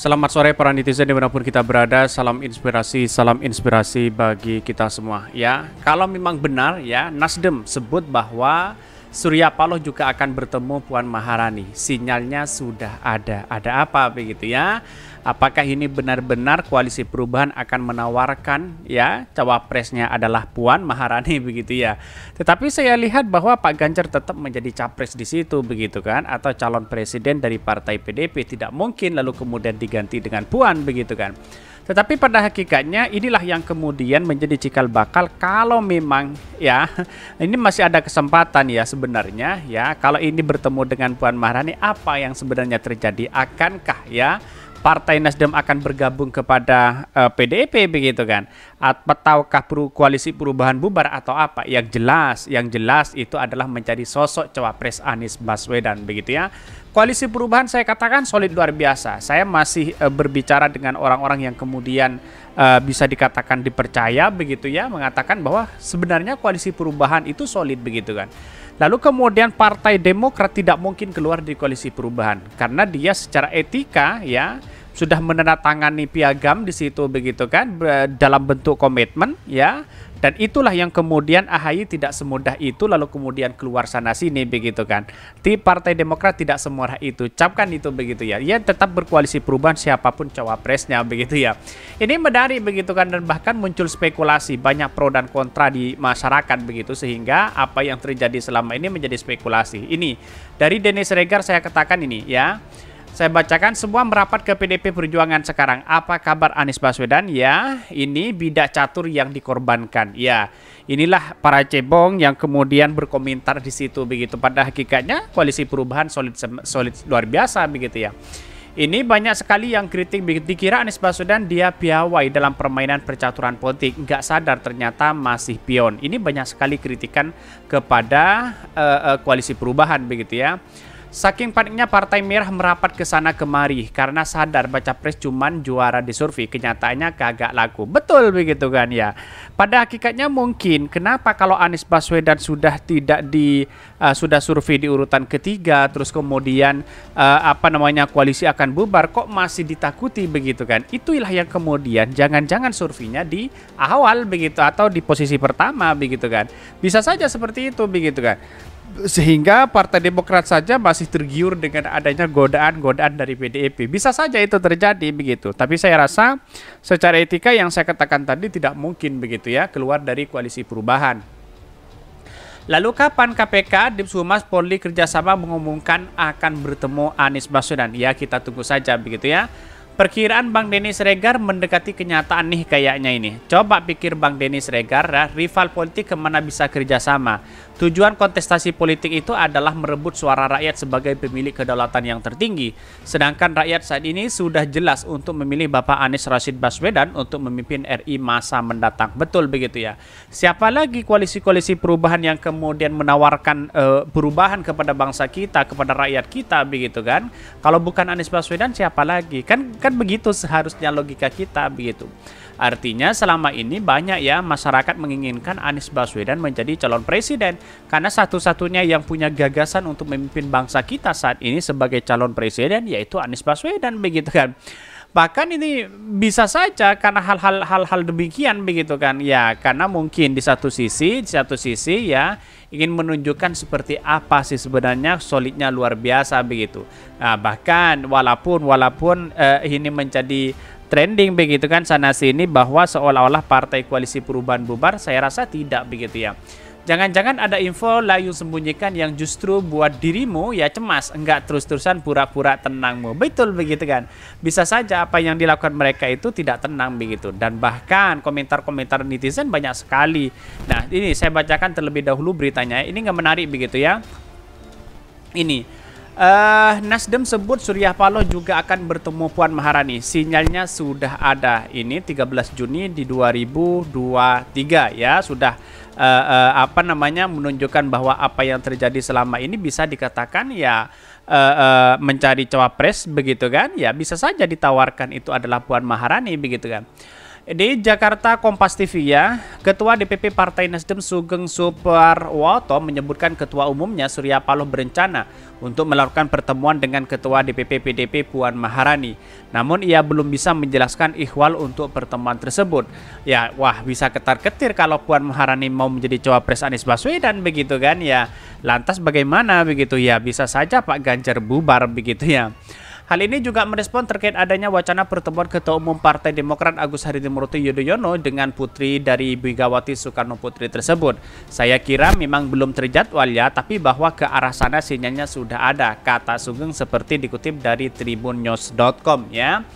Selamat sore para netizen dimanapun kita berada, salam inspirasi, salam inspirasi bagi kita semua ya. Kalau memang benar ya, Nasdem sebut bahwa Surya Paloh juga akan bertemu Puan Maharani. Sinyalnya sudah ada. Ada apa begitu ya? apakah ini benar-benar koalisi perubahan akan menawarkan ya cawapresnya adalah Puan Maharani begitu ya. Tetapi saya lihat bahwa Pak Ganjar tetap menjadi capres di situ begitu kan atau calon presiden dari partai PDP tidak mungkin lalu kemudian diganti dengan Puan begitu kan. Tetapi pada hakikatnya inilah yang kemudian menjadi cikal bakal kalau memang ya ini masih ada kesempatan ya sebenarnya ya kalau ini bertemu dengan Puan Maharani apa yang sebenarnya terjadi akankah ya Partai Nasdem akan bergabung kepada uh, eh, PDIP begitu kan? Ataukah peru koalisi perubahan bubar atau apa? Yang jelas, yang jelas itu adalah mencari sosok cawapres Anies Baswedan begitu ya. Koalisi perubahan saya katakan solid luar biasa. Saya masih uh, berbicara dengan orang-orang yang kemudian uh, bisa dikatakan dipercaya begitu ya, mengatakan bahwa sebenarnya koalisi perubahan itu solid begitu kan. Lalu kemudian Partai Demokrat tidak mungkin keluar di koalisi perubahan karena dia secara etika ya sudah menandatangani piagam di situ begitu kan dalam bentuk komitmen ya dan itulah yang kemudian AHY tidak semudah itu lalu kemudian keluar sana sini begitu kan. Di Partai Demokrat tidak semudah itu. Capkan itu begitu ya. Ia tetap berkoalisi perubahan siapapun cawapresnya begitu ya. Ini medari begitu kan dan bahkan muncul spekulasi banyak pro dan kontra di masyarakat begitu sehingga apa yang terjadi selama ini menjadi spekulasi. Ini dari Dennis Regar saya katakan ini ya. Saya bacakan semua merapat ke PDP Perjuangan sekarang. Apa kabar Anies Baswedan? Ya, ini bidak catur yang dikorbankan. Ya, inilah para cebong yang kemudian berkomentar di situ begitu. Pada hakikatnya koalisi perubahan solid solid luar biasa begitu ya. Ini banyak sekali yang kritik dikira Anies Baswedan dia piawai dalam permainan percaturan politik, Gak sadar ternyata masih pion. Ini banyak sekali kritikan kepada uh, uh, koalisi perubahan begitu ya. Saking paniknya Partai Merah merapat ke sana kemari karena sadar baca pres cuman juara di survei kenyataannya kagak laku. Betul begitu kan ya. Pada hakikatnya mungkin kenapa kalau Anies Baswedan sudah tidak di uh, sudah survei di urutan ketiga terus kemudian uh, apa namanya koalisi akan bubar kok masih ditakuti begitu kan. Itulah yang kemudian jangan-jangan surveinya di awal begitu atau di posisi pertama begitu kan. Bisa saja seperti itu begitu kan sehingga Partai Demokrat saja masih tergiur dengan adanya godaan-godaan dari PDIP. Bisa saja itu terjadi begitu. Tapi saya rasa secara etika yang saya katakan tadi tidak mungkin begitu ya keluar dari koalisi perubahan. Lalu kapan KPK, Dipsumas, Polri kerjasama mengumumkan akan bertemu Anies Baswedan? Ya kita tunggu saja begitu ya. Perkiraan Bang Denis Regar mendekati kenyataan nih kayaknya ini. Coba pikir Bang Denis Regar, ya, rival politik kemana bisa kerjasama. Tujuan kontestasi politik itu adalah merebut suara rakyat sebagai pemilik kedaulatan yang tertinggi. Sedangkan rakyat saat ini sudah jelas untuk memilih Bapak Anies Rashid Baswedan untuk memimpin RI masa mendatang. Betul begitu ya. Siapa lagi koalisi-koalisi perubahan yang kemudian menawarkan uh, perubahan kepada bangsa kita, kepada rakyat kita begitu kan? Kalau bukan Anies Baswedan siapa lagi? Kan Kan begitu seharusnya logika kita begitu. Artinya selama ini banyak ya masyarakat menginginkan Anies Baswedan menjadi calon presiden karena satu-satunya yang punya gagasan untuk memimpin bangsa kita saat ini sebagai calon presiden yaitu Anies Baswedan begitu kan bahkan ini bisa saja karena hal-hal hal-hal demikian begitu kan ya karena mungkin di satu sisi di satu sisi ya ingin menunjukkan seperti apa sih sebenarnya solidnya luar biasa begitu nah, bahkan walaupun walaupun eh, ini menjadi trending begitu kan sana sini bahwa seolah-olah partai koalisi perubahan bubar saya rasa tidak begitu ya Jangan-jangan ada info layu sembunyikan yang justru buat dirimu ya cemas, enggak terus-terusan pura-pura tenangmu. Betul begitu kan? Bisa saja apa yang dilakukan mereka itu tidak tenang begitu. Dan bahkan komentar-komentar netizen banyak sekali. Nah ini saya bacakan terlebih dahulu beritanya. Ini enggak menarik begitu ya. Ini. Uh, Nasdem sebut Surya Paloh juga akan bertemu Puan Maharani. Sinyalnya sudah ada. Ini 13 Juni di 2023 ya, sudah uh, uh, apa namanya menunjukkan bahwa apa yang terjadi selama ini bisa dikatakan ya uh, uh, mencari cawapres begitu kan ya bisa saja ditawarkan itu adalah Puan Maharani begitu kan di Jakarta Kompas TV ya, Ketua DPP Partai Nasdem Sugeng Suparwoto menyebutkan Ketua Umumnya Surya Paloh berencana untuk melakukan pertemuan dengan Ketua DPP PDP Puan Maharani. Namun ia belum bisa menjelaskan ihwal untuk pertemuan tersebut. Ya, wah bisa ketar-ketir kalau Puan Maharani mau menjadi cawapres Anies Baswedan begitu kan ya. Lantas bagaimana begitu ya? Bisa saja Pak Ganjar bubar begitu ya. Hal ini juga merespon terkait adanya wacana pertemuan Ketua Umum Partai Demokrat Agus Harimurti Yudhoyono dengan putri dari Bigawati Soekarno Putri tersebut. Saya kira memang belum terjadwal ya, tapi bahwa ke arah sana sinyalnya sudah ada, kata Sugeng seperti dikutip dari tribunnews.com ya.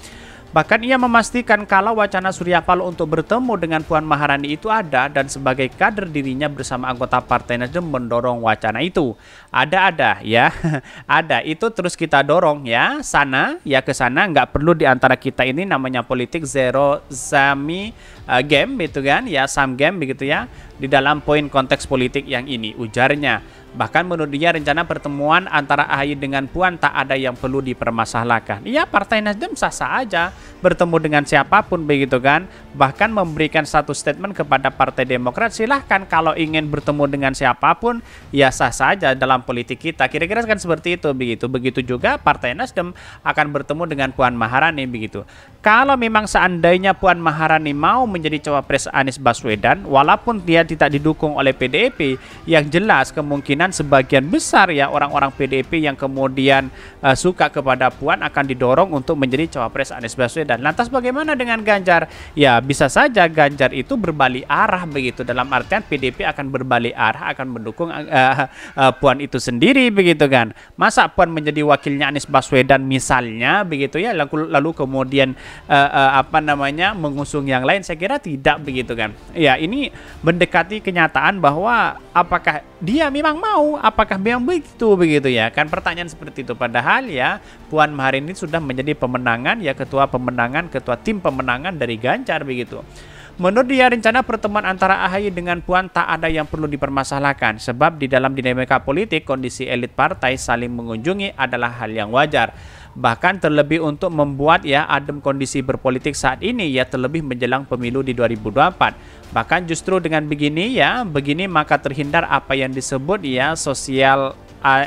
Bahkan ia memastikan kalau wacana Surya Paloh untuk bertemu dengan Puan Maharani itu ada dan sebagai kader dirinya bersama anggota Partai Nasdem mendorong wacana itu. Ada-ada ya, ada. Itu terus kita dorong ya, sana ya ke sana. Nggak perlu di antara kita ini namanya politik zero sami uh, eh, game gitu kan, ya sam game begitu ya di dalam poin konteks politik yang ini, ujarnya. Bahkan menurut dia rencana pertemuan antara AHY dengan Puan tak ada yang perlu dipermasalahkan. Iya Partai Nasdem sah-sah aja bertemu dengan siapapun begitu kan. Bahkan memberikan satu statement kepada Partai Demokrat silahkan kalau ingin bertemu dengan siapapun ya sah saja dalam politik kita. Kira-kira kan seperti itu begitu. Begitu juga Partai Nasdem akan bertemu dengan Puan Maharani begitu. Kalau memang seandainya Puan Maharani mau menjadi cawapres Anies Baswedan walaupun dia tidak didukung oleh PDIP yang jelas kemungkinan sebagian besar ya orang-orang PDIP yang kemudian uh, suka kepada Puan akan didorong untuk menjadi cawapres Anies Baswedan. Lantas bagaimana dengan Ganjar? Ya bisa saja Ganjar itu berbalik arah begitu dalam artian PDIP akan berbalik arah akan mendukung uh, uh, Puan itu sendiri begitu kan. Masa Puan menjadi wakilnya Anies Baswedan misalnya begitu ya lalu, lalu kemudian uh, uh, apa namanya mengusung yang lain saya kira tidak begitu kan. Ya ini mendekat mendekati kenyataan bahwa apakah dia memang mau, apakah memang begitu begitu ya. Kan pertanyaan seperti itu padahal ya Puan Maharini sudah menjadi pemenangan ya ketua pemenangan, ketua tim pemenangan dari Ganjar begitu. Menurut dia, rencana pertemuan antara AHY dengan Puan tak ada yang perlu dipermasalahkan, sebab di dalam dinamika politik, kondisi elit partai saling mengunjungi adalah hal yang wajar. Bahkan terlebih untuk membuat ya adem kondisi berpolitik saat ini ya terlebih menjelang pemilu di 2024. Bahkan justru dengan begini ya, begini maka terhindar apa yang disebut ya sosial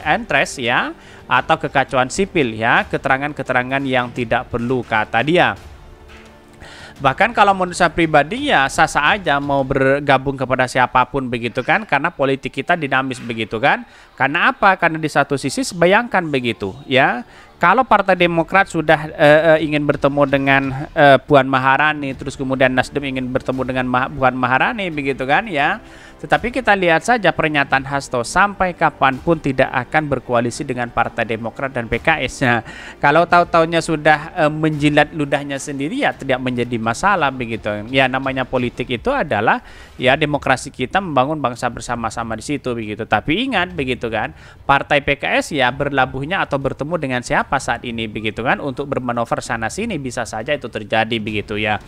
interest ya atau kekacauan sipil ya, keterangan-keterangan yang tidak perlu kata dia. Bahkan kalau menurut saya pribadi ya sah-sah aja mau bergabung kepada siapapun begitu kan karena politik kita dinamis begitu kan. Karena apa? Karena di satu sisi bayangkan begitu ya kalau Partai Demokrat sudah uh, uh, ingin bertemu dengan uh, Puan Maharani, terus kemudian Nasdem ingin bertemu dengan Ma Puan Maharani, begitu kan ya? Tetapi kita lihat saja pernyataan Hasto sampai kapanpun tidak akan berkoalisi dengan Partai Demokrat dan PKS. Nah, kalau tahu tahunya sudah e, menjilat ludahnya sendiri ya tidak menjadi masalah begitu. Ya namanya politik itu adalah ya demokrasi kita membangun bangsa bersama-sama di situ begitu. Tapi ingat begitu kan, Partai PKS ya berlabuhnya atau bertemu dengan siapa? apa saat ini begitu kan untuk bermanuver sana sini bisa saja itu terjadi begitu ya.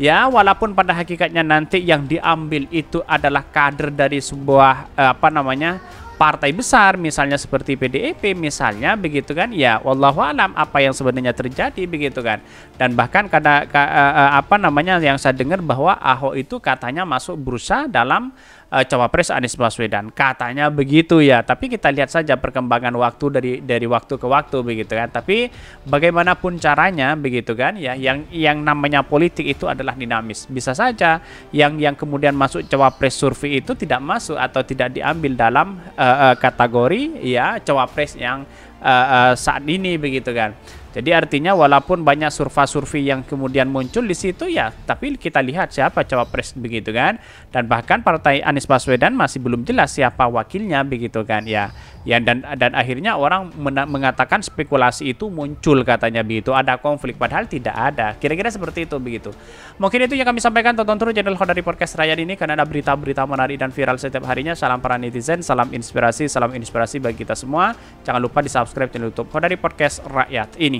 Ya, walaupun pada hakikatnya nanti yang diambil itu adalah kader dari sebuah eh, apa namanya? partai besar misalnya seperti PDIP misalnya begitu kan ya wallahu alam apa yang sebenarnya terjadi begitu kan dan bahkan karena eh, eh, apa namanya yang saya dengar bahwa Ahok itu katanya masuk bursa dalam uh, cawapres Anies Baswedan. Katanya begitu ya, tapi kita lihat saja perkembangan waktu dari dari waktu ke waktu begitu kan. Tapi bagaimanapun caranya begitu kan ya, yang yang namanya politik itu adalah dinamis. Bisa saja yang yang kemudian masuk cawapres survei itu tidak masuk atau tidak diambil dalam uh, uh, kategori ya cawapres yang uh, uh, saat ini begitu kan. Jadi artinya walaupun banyak survei-survei yang kemudian muncul di situ ya, tapi kita lihat siapa cawapres begitu kan. Dan bahkan partai Anies Baswedan masih belum jelas siapa wakilnya begitu kan ya. Ya dan dan akhirnya orang mengatakan spekulasi itu muncul katanya begitu ada konflik padahal tidak ada. Kira-kira seperti itu begitu. Mungkin itu yang kami sampaikan tonton terus channel Hodari Podcast Rakyat ini karena ada berita-berita menarik dan viral setiap harinya. Salam para netizen, salam inspirasi, salam inspirasi bagi kita semua. Jangan lupa di-subscribe channel YouTube Hodari Podcast Rakyat ini.